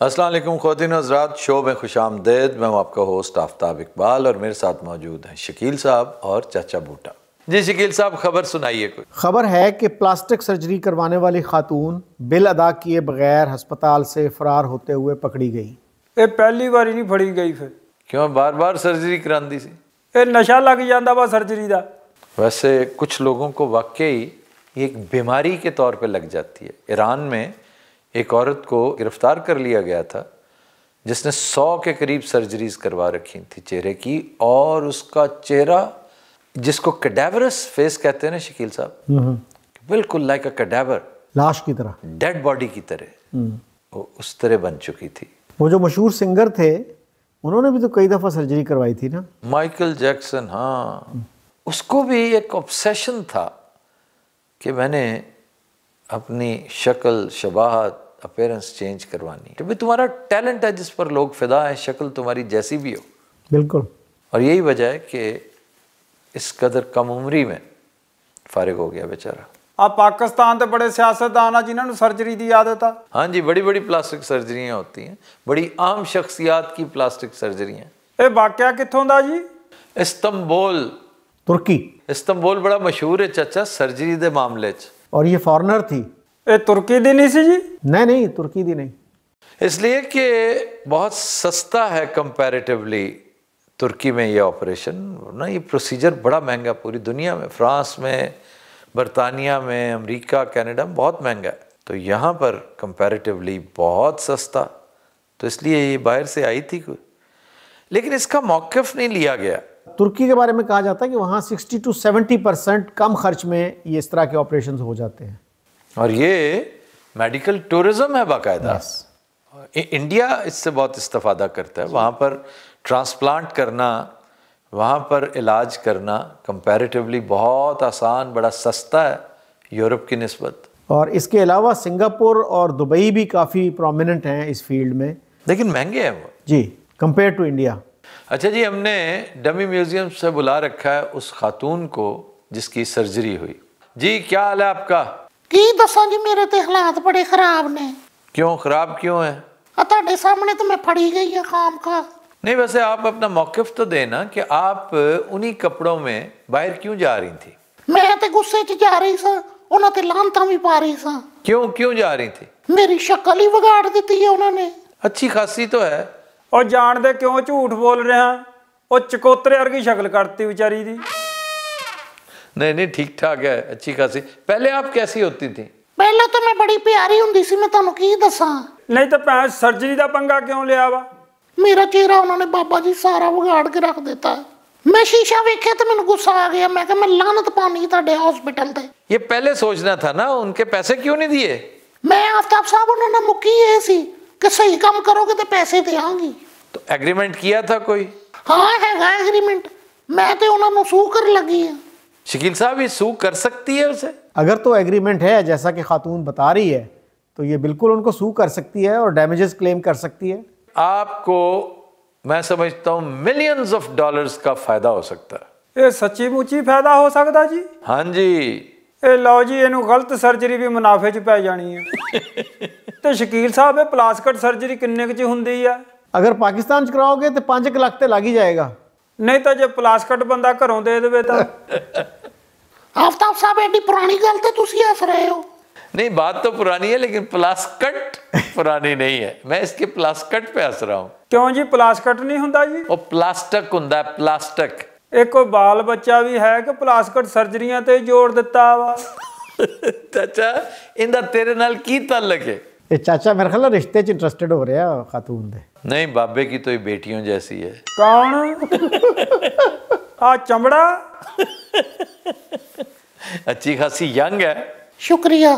असलम खातिन हजरात शो में खुश आमदेद मैं हूँ आपका होस्ट आफ्ताब इकबाल और मेरे साथ मौजूद हैं शकील साहब और चाचा बूटा जी शकील साहब खबर सुनाइए कुछ खबर है कि प्लास्टिक सर्जरी करवाने वाली खातून बिल अदा किए बगैर हस्पताल से फरार होते हुए पकड़ी गई ये पहली बार नहीं फड़ी गई फिर क्यों बार बार सर्जरी कराती सी ये नशा लग जाता वा सर्जरी का वैसे कुछ लोगों को वाकई एक बीमारी के तौर पर लग जाती है ईरान में एक औरत को गिरफ्तार कर लिया गया था जिसने सौ के करीब सर्जरीज करवा रखी थी चेहरे की और उसका चेहरा जिसको कैडेवरस फेस कहते हैं ना शकील साहब हम्म, हम्म। बिल्कुल लाइक अ कैडेवर लाश की तरह डेड बॉडी की तरह हम्म। वो उस तरह बन चुकी थी वो जो मशहूर सिंगर थे उन्होंने भी तो कई दफ़ा सर्जरी करवाई थी ना माइकल जैक्सन हाँ उसको भी एक ऑब्सेशन था कि मैंने अपनी शक्ल शबाहत अपेयरेंस चेंज करवानी है भी तुम्हारा टैलेंट है जिस पर लोग फिदा है शक्ल तुम्हारी जैसी भी हो बिल्कुल और यही वजह है कि इस कदर कम उम्री में फारिग हो गया बेचारा आप पाकिस्तान के तो बड़े सियासतदान है जिन्होंने सर्जरी की आदत है हाँ जी बड़ी बड़ी प्लास्टिक सर्जरियाँ होती हैं बड़ी आम शख्सियात की प्लास्टिक सर्जरियाँ यह वाक्य कितों का जी इस्तंबोल तुर्की इस्तंबोल बड़ा मशहूर है चाचा सर्जरी के मामले और ये फॉरनर थी ए, तुर्की दी नहीं सी जी नहीं नहीं तुर्की दी नहीं इसलिए कि बहुत सस्ता है कंपैरेटिवली तुर्की में ये ऑपरेशन ना ये प्रोसीजर बड़ा महंगा पूरी दुनिया में फ्रांस में बरतानिया में अमेरिका कनाडा में बहुत महंगा है तो यहाँ पर कंपैरेटिवली बहुत सस्ता तो इसलिए ये बाहर से आई थी कोई लेकिन इसका मौक़ नहीं लिया गया तुर्की के बारे में कहा जाता है कि वहाँ 60 टू 70 परसेंट कम खर्च में ये इस तरह के ऑपरेशन हो जाते हैं और ये मेडिकल टूरिज्म है बाकायदा इंडिया इससे बहुत इस्तफ़ादा करता है वहाँ पर ट्रांसप्लांट करना वहाँ पर इलाज करना कंपैरेटिवली बहुत आसान बड़ा सस्ता है यूरोप की नस्बत और इसके अलावा सिंगापुर और दुबई भी काफ़ी प्रोमिनेंट हैं इस फील्ड में लेकिन महंगे हैं वो जी कंपेयर टू इंडिया अच्छा जी हमने डमी म्यूज़ियम से बुला रखा है उस खातून को जिसकी सर्जरी हुई जी क्या हाल है आपका की दसा जी मेरे तो हालात बड़े ख़राब ने क्यों ख़राब क्यों है ਤੁਹਾਡੇ सामने तो मैं ਫੜੀ गई है काम का नहीं वैसे आप अपना मौकफ तो देना कि आप उन्हीं कपड़ों में बाहर क्यों जा रही थी मैं तो गुस्से च जा रही सा ਉਹਨਾਂ ਤੇ ਲਾਂਤਾਂ ਵੀ ਪਾ ਰਹੀ ਸਾਂ क्यों क्यों जा रही थी ਮੇਰੀ ਸ਼ਕਲ ਹੀ ਵਿਗਾੜ ਦਿੱਤੀ ਹੈ ਉਹਨਾਂ ਨੇ अच्छी खासी तो है ਉਹ ਜਾਣਦੇ ਕਿਉਂ ਝੂਠ ਬੋਲ ਰਿਹਾ ਉਹ ਚਕੋਤਰੇ ਵਰਗੀ ਸ਼ਕਲ ਕਰਤੀ ਵਿਚਾਰੀ ਦੀ ਨਹੀਂ ਨਹੀਂ ਠੀਕ ਠਾਕ ਹੈ ਅੱਛੀ ਖਾਸੀ ਪਹਿਲੇ ਆਪ ਕੈਸੀ ਹੁੰਦੀ ਸੀ ਪਹਿਲਾਂ ਤਾਂ ਮੈਂ ਬੜੀ ਪਿਆਰੀ ਹੁੰਦੀ ਸੀ ਮੈਂ ਤੁਹਾਨੂੰ ਕੀ ਦੱਸਾਂ ਨਹੀਂ ਤਾਂ ਪੈ ਸਰਜਰੀ ਦਾ ਪੰਗਾ ਕਿਉਂ ਲਿਆ ਵਾ ਮੇਰਾ ਚਿਹਰਾ ਉਹਨਾਂ ਨੇ ਬਾਬਾ ਜੀ ਸਾਰਾ ਵਿਗਾੜ ਕੇ ਰੱਖ ਦਿੱਤਾ ਮੈਂ ਸ਼ੀਸ਼ਾ ਵੇਖਿਆ ਤੇ ਮੈਨੂੰ ਗੁੱਸਾ ਆ ਗਿਆ ਮੈਂ ਕਿਹਾ ਮੈਂ ਲਾਨਤ ਪਾਉਣੀ ਤੁਹਾਡੇ ਹਸਪੀਟਲ ਤੇ ਪਹਿਲੇ ਸੋਚਣਾ सोचना ਨਾ ਉਹਨਾਂ ਕੇ ਪੈਸੇ ਕਿਉਂ ਨਹੀਂ दिए ਮੈਂ ਆਫਤਾਬ ਸਾਹਿਬ ਉਹਨਾਂ ਨਾਲ ਮੁੱਕੀ ਇਹ ਸੀ कि सही काम करोगे तो ਪੈਸੇ ਦੇਵਾਂਗੀ तो एग्रीमेंट किया था कोई हाँ है एग्रीमेंट मैं तो उन्होंने सू कर लगी है शकील साहब ये सू कर सकती है उसे अगर तो एग्रीमेंट है जैसा कि खातून बता रही है तो ये बिल्कुल उनको सू कर सकती है और डैमेजेस क्लेम कर सकती है आपको मैं समझता हूँ मिलियंस ऑफ डॉलर्स का फायदा हो सकता है ये सच्ची मुची फायदा हो सकता जी हाँ जी ਇਹ ਲਓ ਜੀ ਇਹਨੂੰ ਗਲਤ ਸਰਜਰੀ ਵੀ ਮੁਨਾਫੇ 'ਚ ਪੈ ਜਾਣੀ ਹੈ ਤੇ ਸ਼ਕੀਲ ਸਾਹਿਬ ਇਹ ਪਲਾਸਕਟ ਸਰਜਰੀ ਕਿੰਨੇ ਕੁ 'ਚ ਹੁੰਦੀ ਆ ਅਗਰ ਪਾਕਿਸਤਾਨ 'ਚ ਕਰਾਓਗੇ ਤੇ 5 ਲੱਖ ਤੇ ਲੱਗ ਹੀ ਜਾਏਗਾ ਨਹੀਂ ਤਾਂ ਜੇ ਪਲਾਸਕਟ ਬੰਦਾ ਘਰੋਂ ਦੇ ਦੇਵੇ ਤਾਂ ਆਫਤਾਬ ਸਾਹਿਬ ਐਡੀ ਪੁਰਾਣੀ ਗੱਲ ਤੇ ਤੁਸੀਂ ਹੱਸ ਰਹੇ ਹੋ ਨਹੀਂ ਬਾਤ ਤਾਂ ਪੁਰਾਣੀ ਹੈ ਲੇਕਿਨ ਪਲਾਸਕਟ ਪੁਰਾਣੀ ਨਹੀਂ ਹੈ ਮੈਂ ਇਸਕੇ ਪਲਾਸਕਟ पे हंस ਰਹਾ ਹਾਂ ਕਿਉਂ ਜੀ ਪਲਾਸਕਟ ਨਹੀਂ ਹੁੰਦਾ ਜੀ ਉਹ ਪਲਾਸਟਿਕ ਹੁੰਦਾ ਪਲਾਸਟਿਕ एक ਕੋਈ ਬਾਲ ਬੱਚਾ ਵੀ ਹੈ ਕਿ ਪਲਾਸਟਿਕ ਸਰਜਰੀਆਂ ਤੇ ਜੋੜ ਦਿੱਤਾ ਵਾ ਚਾਚਾ ਇਹਦਾ ਤੇਰੇ ਨਾਲ ਕੀ ਤਾਲਕ ਹੈ ਇਹ ਚਾਚਾ ਮੇਰੇ ਖਿਆਲ ਰਿਸ਼ਤੇ 'ਚ ਇੰਟਰਸਟਿਡ ਹੋ ਰਿਹਾ नहीं बाबे की तो ये बेटियों जैसी है कौन आ चमड़ा अच्छी खासी यंग है शुक्रिया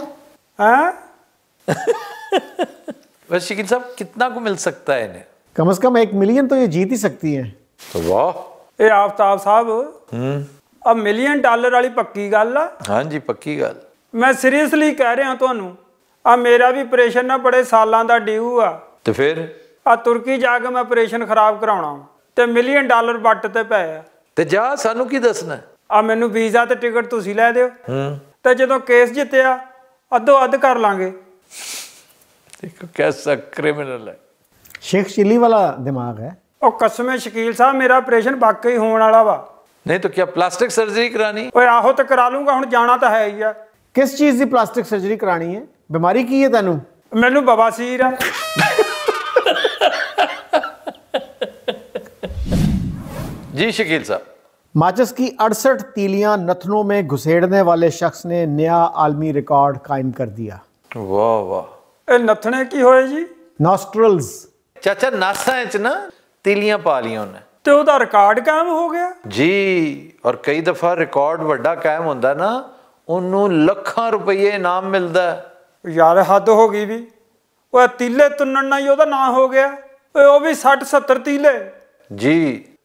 बस शिकिन साहब कितना को मिल सकता है इन्हें कम से कम एक मिलियन तो ये जीत ही सकती है तो वाह ਇਹ ਆਫਤਾਬ ਸਾਹਿਬ ਹੂੰ ਆ ਮਿਲੀਅਨ ਡਾਲਰ ਵਾਲੀ ਪੱਕੀ ਗੱਲ ਆ ਹਾਂਜੀ ਪੱਕੀ ਗੱਲ ਮੈਂ ਸੀਰੀਅਸਲੀ ਕਹਿ ਰਿਹਾ ਤੁਹਾਨੂੰ ਆ ਮੇਰਾ ਵੀ ਆਪਰੇਸ਼ਨ ਨਾ ਬੜੇ ਸਾਲਾਂ ਦਾ ਡਿਊ ਆ ਤੇ ਫਿਰ ਆ ਤੁਰਕੀ ਜਾ ਕੇ ਮੈਂ ਆਪਰੇਸ਼ਨ ਖਰਾਬ ਕਰਾਉਣਾ ਤੇ ਮਿਲੀਅਨ ਡਾਲਰ ਵੱਟ ਤੇ ਪਏ ਆ ਤੇ ਜਾ ਸਾਨੂੰ ਕੀ ਦੱਸਣਾ ਆ ਮੈਨੂੰ ਵੀਜ਼ਾ ਤੇ ਟਿਕਟ ਤੁਸੀਂ ਲੈ ਦਿਓ ਹੂੰ ਤੇ ਜਦੋਂ ਕੇਸ ਜਿੱਤਿਆ ਅੱਧੋ ਅੱਧ ਕਰ ਲਾਂਗੇ ਦੇਖੋ ਕੈਸਾ ਕ੍ਰਿਮੀਨਲ ਹੈ ਸ਼ੇਖ ਚਿੱਲੀ ਵਾਲਾ ਦਿਮਾਗ ਹੈ ਉਹ ਕਸਮੇ ਸ਼ਕੀਲ ਸਾਹਿਬ ਮੇਰਾ ਆਪਰੇਸ਼ਨ ਵਾਕਈ ਹੋਣ ਵਾਲਾ ਵਾ ਨਹੀਂ ਤਾਂ ਕੀ ਪਲਾਸਟਿਕ ਸਰਜਰੀ ਕਰਾਣੀ ਓਏ ਆਹੋ ਤੇ ਕਰਾ ਲੂੰਗਾ ਹੁਣ ਜਾਣਾ ਤਾਂ ਹੈ ਹੀ ਆ ਕਿਸ ਚੀਜ਼ ਦੀ ਪਲਾਸਟਿਕ ਸਰਜਰੀ ਕਰਾਣੀ ਹੈ ਬਿਮਾਰੀ ਕੀ ਹੈ ਤੈਨੂੰ ਮੈਨੂੰ ਬਵਾਸੀਰ ਆ जी शकील साहब माचिस की अड़सठ तीलियां नथनों में घुसेड़ने वाले शख्स ने नया आलमी रिकॉर्ड कायम कर दिया वाह वाह नथने की होए जी नॉस्ट्रल्स चाचा नासा है ना ਤੀਲੀਆਂ ਪਾ ਲੀਆਂ ਉਹਨੇ ਤੇ ਉਹਦਾ ਰਿਕਾਰਡ ਕਾਇਮ ਹੋ ਗਿਆ ਜੀ ਔਰ ਕਈ ਦਫਾ ਰਿਕਾਰਡ ਵੱਡਾ ਕਾਇਮ ਹੁੰਦਾ ਨਾ ਉਹਨੂੰ ਲੱਖਾਂ ਰੁਪਏ ਇਨਾਮ ਮਿਲਦਾ ਯਾਰ ਹੱਦ ਹੋ ਗਈ ਵੀ ਉਹ ਤੀਲੇ ਤੁੰਨਣ ਨਾਲ ਹੀ ਉਹਦਾ ਨਾਂ ਹੋ ਗਿਆ ਉਹ ਵੀ 60 70 ਤੀਲੇ ਜੀ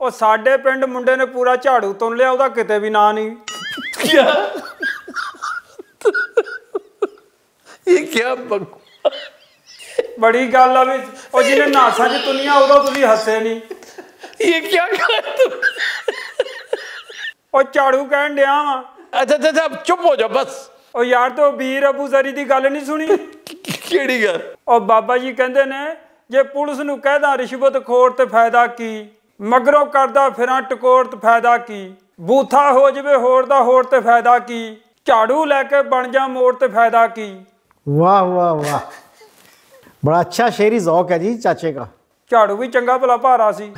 ਉਹ ਸਾਡੇ ਪਿੰਡ ਮੁੰਡੇ ਨੇ ਪੂਰਾ ਝਾੜੂ ਤੁੰਨ ਲਿਆ ਉਹਦਾ ਕਿਤੇ ਵੀ ਨਾਂ ਨਹੀਂ ਕੀ ਇਹ ਕੀ ਬੱਕੂ ਬੜੀ ਗੱਲ ਆ ਵੀ ਉਹ ਜਿਹਨੇ ਨਾਸਾ ਦੀ ਦੁਨੀਆ ਉਹਦਾ ਤੁਸੀਂ ਹੱਸੇ ਨਹੀਂ ਇਹ ਕੀ ਕਰ ਤੂੰ ਉਹ ਝਾੜੂ ਕਹਿਣ ਡਿਆ ਵਾ ਅੱਛਾ ਅੱਛਾ ਚੁੱਪ ਹੋ ਜਾ ਬਸ ਉਹ ਯਾਰ ਤੋ ਵੀਰ ਅਬੂ ਜ਼ਰੀ ਦੀ ਗੱਲ ਨਹੀਂ ਸੁਣੀ ਕਿਹੜੀ ਗੱਲ ਉਹ ਬਾਬਾ ਜੀ ਕਹਿੰਦੇ ਨੇ ਜੇ ਪੁਲਿਸ ਨੂੰ ਕਹਿਦਾ ਰਿਸ਼ਵਤ ਖੋਰ ਤੇ ਫਾਇਦਾ ਕੀ ਮਗਰੋਂ ਕਰਦਾ ਫਿਰਾਂ ਟਕੋਰ ਤੇ ਫਾਇਦਾ ਕੀ ਬੂਥਾ ਹੋ ਜਵੇ ਹੋਰ ਦਾ ਹੋਰ ਤੇ ਫਾਇਦਾ ਕੀ ਝਾੜੂ ਲੈ ਕੇ ਬਣ ਜਾ ਮੋੜ ਤੇ ਫਾਇਦਾ ਕੀ ਵਾਹ ਵਾਹ ਵਾਹ ਬੜਾ ਅੱਛਾ ਸ਼ੇਰੀ ਜ਼ੌਕ ਹੈ ਜੀ ਚਾਚੇ ਦਾ ਝਾੜੂ ਵੀ ਚੰਗਾ ਭਲਾ ਭਾਰਾ ਸੀ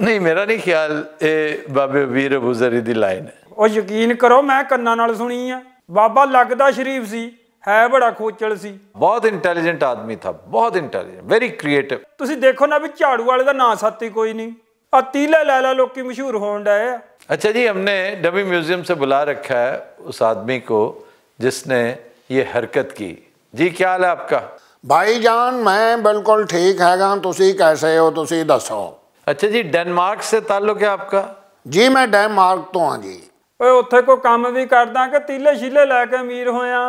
ਨਹੀਂ ਮੇਰਾ ਨਹੀਂ ਖਿਆਲ ਇਹ ਬਾਬੇ ਵੀਰ ਬੁਜ਼ਰੀ ਦੀ ਲਾਈਨ ਹੈ ਉਹ ਯਕੀਨ ਕਰੋ ਮੈਂ ਕੰਨਾਂ ਨਾਲ ਸੁਣੀ ਆ ਬਾਬਾ ਲੱਗਦਾ ਸ਼ਰੀਫ ਸੀ ਹੈ ਬੜਾ ਖੋਚਲ ਸੀ ਬਹੁਤ ਇੰਟੈਲੀਜੈਂਟ ਆਦਮੀ ਥਾ ਬਹੁਤ ਇੰਟੈਲੀਜੈਂਟ ਵੈਰੀ ਕ੍ਰੀਏਟਿਵ ਤੁਸੀਂ ਦੇਖੋ ਨਾ ਵੀ ਝਾੜੂ ਵਾਲੇ ਦਾ ਨਾਂ ਸਾਤੀ ਕੋਈ ਨਹੀਂ ਆ ਤੀਲੇ ਲੈ ਲੈ ਲੋਕੀ ਮਸ਼ਹੂਰ ਹੋਣ ਡਏ ਆ ਅੱਛਾ ਜੀ ਹਮਨੇ ਡਬੀ ਮਿਊਜ਼ੀਅਮ ਸੇ ਬੁਲਾ ਰੱਖਿਆ ਹੈ ਉਸ ਆਦਮੀ ਕੋ जिसने ये हरकत की जी क्या हाल है आपका भाई जान मैं बिल्कुल ठीक हैगा ਤੁਸੀਂ ਕੈਸੇ ਹੋ ਤੁਸੀਂ ਦੱਸੋ ਅੱਛਾ ਜੀ ਡੈਨਮਾਰਕ ਸੇ ਤਾਲੁਕ ਹੈ ਆਪਕਾ ਜੀ ਮੈਂ ਡੈਨਮਾਰਕ ਤੋਂ ਹਾਂ ਜੀ ਓਏ ਉੱਥੇ ਕੋ ਕੰਮ ਵੀ ਕਰਦਾ ਕਿ ਤੀਲੇ ਛੀਲੇ ਲੈ ਕੇ ਅਮੀਰ ਹੋਇਆ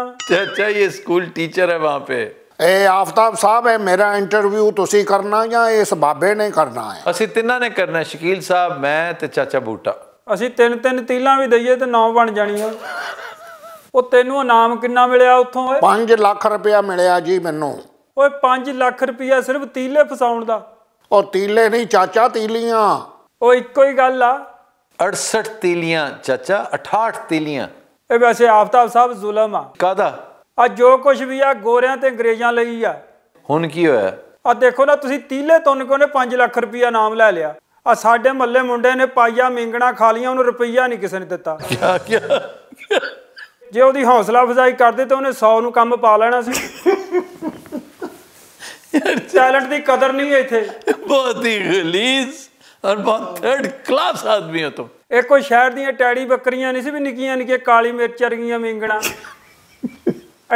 ਅੱਛਾ ਇਹ ਸਕੂਲ ਟੀਚਰ ਹੈ ਵਾਂ ਪੇ ਇਹ ਆਫਤਾਬ ਸਾਹਿਬ ਹੈ ਮੇਰਾ ਇੰਟਰਵਿਊ ਤੁਸੀਂ ਕਰਨਾ ਜਾਂ ਇਸ ਬਾਬੇ ਨੇ ਕਰਨਾ ਹੈ ਅਸੀਂ ਤਿੰਨਾਂ ਨੇ ਕਰਨਾ ਸ਼ਕੀਲ ਸਾਹਿਬ ਮੈਂ ਤੇ ਚਾਚਾ ਬੂਟਾ ਅਸੀਂ ਤਿੰਨ ਤਿੰਨ ਤੀਲਾਂ ਵੀ ਦਈਏ ਤੇ ਨੌ ਬਣ ਜਾਣੀ ਆ ਉਹ ਤੈਨੂੰ ਇਨਾਮ ਕਿੰਨਾ ਮਿਲਿਆ ਉੱਥੋਂ ਓਏ 5 ਲੱਖ ਰੁਪਇਆ ਮਿਲਿਆ ਜੀ ਮੈਨੂੰ ਓਏ 5 ਲੱਖ ਰੁਪਇਆ ਸਿਰਫ ਤੀਲੇ ਫਸਾਉਣ ਦਾ ਉਹ ਤੀਲੇ ਨਹੀਂ ਚਾਚਾ ਤੀਲੀਆਂ ਉਹ ਇੱਕੋ ਹੀ ਗੱਲ ਆ 68 ਤੀਲੀਆਂ ਚਾਚਾ 68 ਤੀਲੀਆਂ ਇਹ ਵੈਸੇ ਆਫਤਾਬ ਸਾਹਿਬ ਜ਼ੁਲਮ ਆ ਕਾਦਾ ਆ ਜੋ ਕੁਝ ਵੀ ਆ ਗੋਰਿਆਂ ਤੇ ਅੰਗਰੇਜ਼ਾਂ ਲਈ ਆ ਹੁਣ ਕੀ ਹੋਇਆ ਆ ਦੇਖੋ ਨਾ ਤੁਸੀਂ ਤੀਲੇ ਤੁੰਨ ਕੋ ਨੇ 5 ਲੱਖ ਰੁਪਇਆ ਨਾਮ ਲੈ ਲਿਆ ਆ ਸਾਡੇ ਮੱਲੇ ਮੁੰਡੇ ਨੇ ਪਾਈਆ ਮਿੰਗਣਾ ਖਾ ਉਹਨੂੰ ਰੁਪਈਆ ਨਹੀਂ ਕਿਸੇ ਨੇ ਦਿੱਤਾ ਕੀ ਕੀ ਜੇ ਉਹਦੀ ਹੌਸਲਾ ਫਜ਼ਾਈ ਕਰਦੇ ਤਾਂ ਉਹਨੇ 100 ਨੂੰ ਕੰਮ ਪਾ ਲੈਣਾ ਸੀ ਟੈਲੈਂਟ ਦੀ ਕਦਰ ਨਹੀਂ ਹੈ ਇੱਥੇ ਬਹੁਤ ਹੀ ਗਲੀਜ਼ ਔਰ ਬਹੁਤ ਥਰਡ ਕਲਾਸ ਆਦਮੀ ਹੋ ਤੂੰ ਇਹ ਕੋਈ ਸ਼ਹਿਰ ਦੀਆਂ ਟੈੜੀ ਬੱਕਰੀਆਂ ਨਹੀਂ ਸੀ ਵੀ ਨਿੱਕੀਆਂ ਨਿੱਕੀਆਂ ਕਾਲੀ ਮਿਰਚ ਵਰਗੀਆਂ ਮੇਂਗਣਾ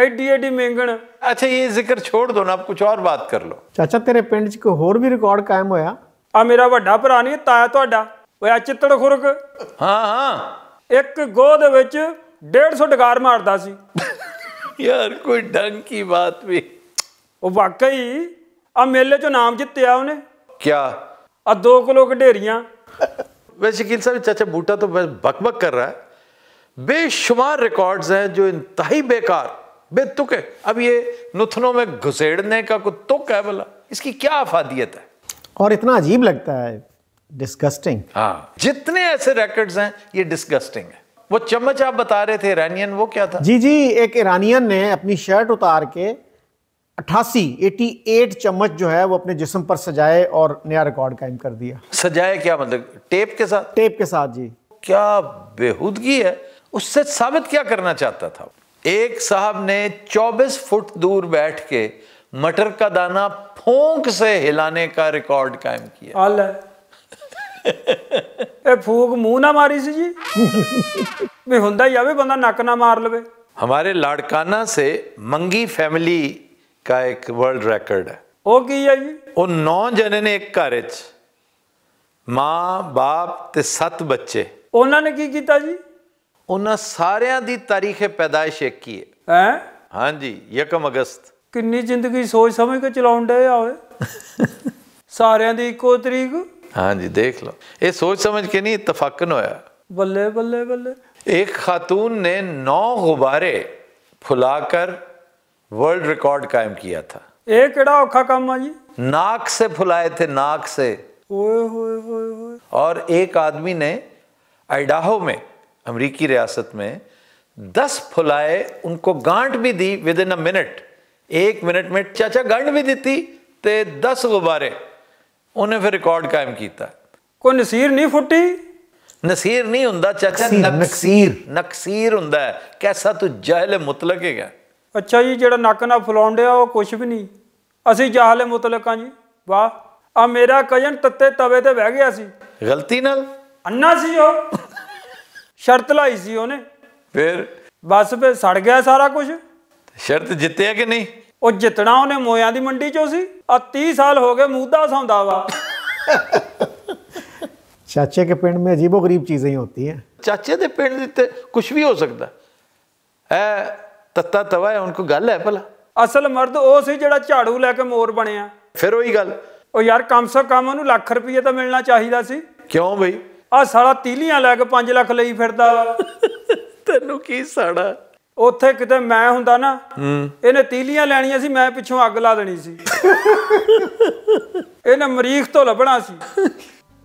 ਐਡੀ ਐਡੀ ਮੇਂਗਣ ਅੱਛਾ ਇਹ ਜ਼ਿਕਰ ਛੋੜ ਦੋ ਨਾ ਕੁਝ ਹੋਰ ਬਾਤ ਕਰ ਲਓ ਚਾਚਾ ਤੇਰੇ ਪਿੰਡ 'ਚ ਕੋਈ ਹੋਰ ਵੀ ਰਿਕਾਰਡ ਕਾਇਮ ਹੋਇਆ ਆ ਮੇਰਾ ਵੱਡਾ ਭਰਾ ਨਹੀਂ ਤਾਇਆ ਤੁਹਾਡਾ ਓਏ ਆ ਚਿੱਤੜ ਖੁਰਕ ਹਾਂ ਹਾਂ ਇੱਕ ਗੋਦ ਵਿੱਚ डेढ़ सौ डकार मारता सी यार कोई ਕੀ की बात भी वाकई ਆ मेले चो नाम ਜਿੱਤਿਆ उन्हें क्या ਆ दो किलो ਕਢੇਰੀਆਂ वैसे शकील साहब चाचा बूटा तो बकबक बक कर रहा है बेशुमार रिकॉर्ड्स हैं जो इंतहाई बेकार बेतुक है अब ये नुथनों में घुसेड़ने का कुछ तुक तो है भला इसकी क्या अफादियत है और इतना अजीब लगता है डिस्गस्टिंग हाँ जितने ऐसे रिकॉर्ड्स हैं ये डिस्गस्टिंग है वो चम्मच आप बता रहे थे ईरानियन वो क्या था जी जी एक ईरानियन ने अपनी शर्ट उतार के अट्ठासी एटी एट चम्मच जो है वो अपने जिसम पर सजाए और नया रिकॉर्ड कायम कर दिया सजाए क्या मतलब टेप के साथ टेप के साथ जी क्या बेहूदगी है उससे साबित क्या करना चाहता था एक साहब ने 24 फुट दूर बैठ के मटर का दाना फोंक से हिलाने का रिकॉर्ड कायम किया ਇਹ ਫੂਕ ਮੂੰਹ ਨਾ ਮਾਰੀ ਸੀ ਜੀ ਵੀ ਹੁੰਦਾ ਹੀ ਆਵੇ ਬੰਦਾ ਨੱਕ ਨਾ ਮਾਰ ਲਵੇ ਹਮਾਰੇ ਲਾੜਕਾਨਾ ਸੇ ਮੰਗੀ ਫੈਮਿਲੀ ਕਾ ਇੱਕ ਵਰਲਡ ਰੈਕੋਰਡ ਹੈ ਉਹ ਕੀ ਹੈ ਜੀ ਉਹ 9 ਜਣੇ ਨੇ ਇੱਕ ਘਰ ਵਿੱਚ ਮਾਂ ਬਾਪ ਤੇ 7 ਬੱਚੇ ਉਹਨਾਂ ਨੇ ਕੀ ਕੀਤਾ ਜੀ ਉਹਨਾਂ ਸਾਰਿਆਂ ਦੀ ਤਾਰੀਖ ਪੈਦਾਇਸ਼ ਇੱਕ ਹੀ ਹੈ ਹੈ ਹਾਂਜੀ 1 ਅਗਸਤ ਕਿੰਨੀ ਜ਼ਿੰਦਗੀ ਸੋਚ ਸਮਝ ਕੇ ਚਲਾਉਣ ਡਏ ਆ ਓਏ ਸਾਰਿਆਂ ਦੀ ਇੱਕੋ ਤਰੀਕ हाँ जी देख लो ये सोच समझ के नहीं इतफाकन होया बल्ले बल्ले बल्ले एक खातून ने नौ गुब्बारे फुलाकर वर्ल्ड रिकॉर्ड कायम किया था एक केड़ा औखा काम है जी नाक से फुलाए थे नाक से ओए होए होए होए और एक आदमी ने आइडाहो में अमेरिकी रियासत में दस फुलाए उनको गांठ भी दी विद इन अ मिनट एक मिनट में चाचा गांठ भी दी ते दस गुब्बारे ਉਹਨੇ ਫਿਰ ਰਿਕਾਰਡ ਕਾਇਮ ਕੀਤਾ ਕੋਈ ਨਸੀਰ ਨਹੀਂ ਫੁੱਟੀ ਨਸੀਰ ਨਹੀਂ ਹੁੰਦਾ ਚਾਚਾ ਨਕਸੀਰ ਨਕਸੀਰ ਹੁੰਦਾ ਕੈਸਾ ਤੂੰ ਜਾਹਲ ਮੁਤਲਕ ਹੈਗਾ ਅੱਛਾ ਜੀ ਜਿਹੜਾ ਨੱਕ ਨਾਲ ਫਲਾਉਂਦਿਆ ਉਹ ਕੁਝ ਵੀ ਨਹੀਂ ਅਸੀਂ ਜਾਹਲ ਮੁਤਲਕ ਹਾਂ ਜੀ ਵਾਹ ਆ ਮੇਰਾ ਕਜਨ ਤੱਤੇ ਤਵੇ ਤੇ ਬਹਿ ਗਿਆ ਸੀ ਗਲਤੀ ਨਾਲ ਅੰਨਾ ਸੀ ਉਹ ਸ਼ਰਤ ਲਾਈ ਸੀ ਉਹਨੇ ਫਿਰ ਬਸ ਫੇ ਸੜ ਗਿਆ ਸਾਰਾ ਕੁਝ ਸ਼ਰਤ ਜਿੱਤੇ ਕਿ ਨਹੀਂ ਉਹ ਜਿਤਣਾ ਉਹਨੇ ਮੋਇਆਂ ਦੀ ਮੰਡੀ ਚੋਂ ਸੀ ਆ 30 ਸਾਲ ਹੋ ਗਏ ਮੂਦਾ ਸੌਂਦਾ ਵਾ ਚਾਚੇ ਦੇ ਪਿੰਡ ਮੇ ਅਜੀਬੋ ਗਰੀਬ ਚੀਜ਼ਾਂ ਹੀ ਹੁੰਦੀ ਚਾਚੇ ਦੇ ਪਿੰਡ ਦੇ ਤੇ ਕੁਝ ਵੀ ਹੋ ਸਕਦਾ ਐ ਤੱਤਾ ਤਵਾ ਹੈ ਉਹਨੂੰ ਗੱਲ ਹੈ ਭਲਾ ਅਸਲ ਮਰਦ ਉਹ ਸੀ ਜਿਹੜਾ ਝਾੜੂ ਲੈ ਕੇ ਮੋਰ ਬਣਿਆ ਫਿਰ ਉਹੀ ਗੱਲ ਉਹ ਯਾਰ ਕਮ ਸੇ ਕਮ ਉਹਨੂੰ ਲੱਖ ਰੁਪਏ ਤਾਂ ਮਿਲਣਾ ਚਾਹੀਦਾ ਸੀ ਕਿਉਂ ਬਈ ਆ ਸਾਲਾ ਤੀਲੀਆਂ ਲੈ ਕੇ 5 ਲੱਖ ਲਈ ਫਿਰਦਾ ਤੈਨੂੰ ਕੀ ਸਾੜਾ ਉੱਥੇ ਕਿਤੇ ਮੈਂ ਹੁੰਦਾ ਨਾ ਇਹਨੇ ਤੀਲੀਆਂ ਲੈਣੀਆਂ ਸੀ ਮੈਂ ਪਿੱਛੋਂ ਅੱਗ ਲਾ ਦੇਣੀ ਸੀ ਇਹਨੇ ਮਰੀਖ ਤੋਂ ਲੱਭਣਾ ਸੀ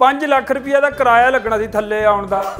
5 ਲੱਖ ਰੁਪਏ ਦਾ ਕਿਰਾਇਆ ਲੱਗਣਾ ਸੀ ਥੱਲੇ ਆਉਣ ਦਾ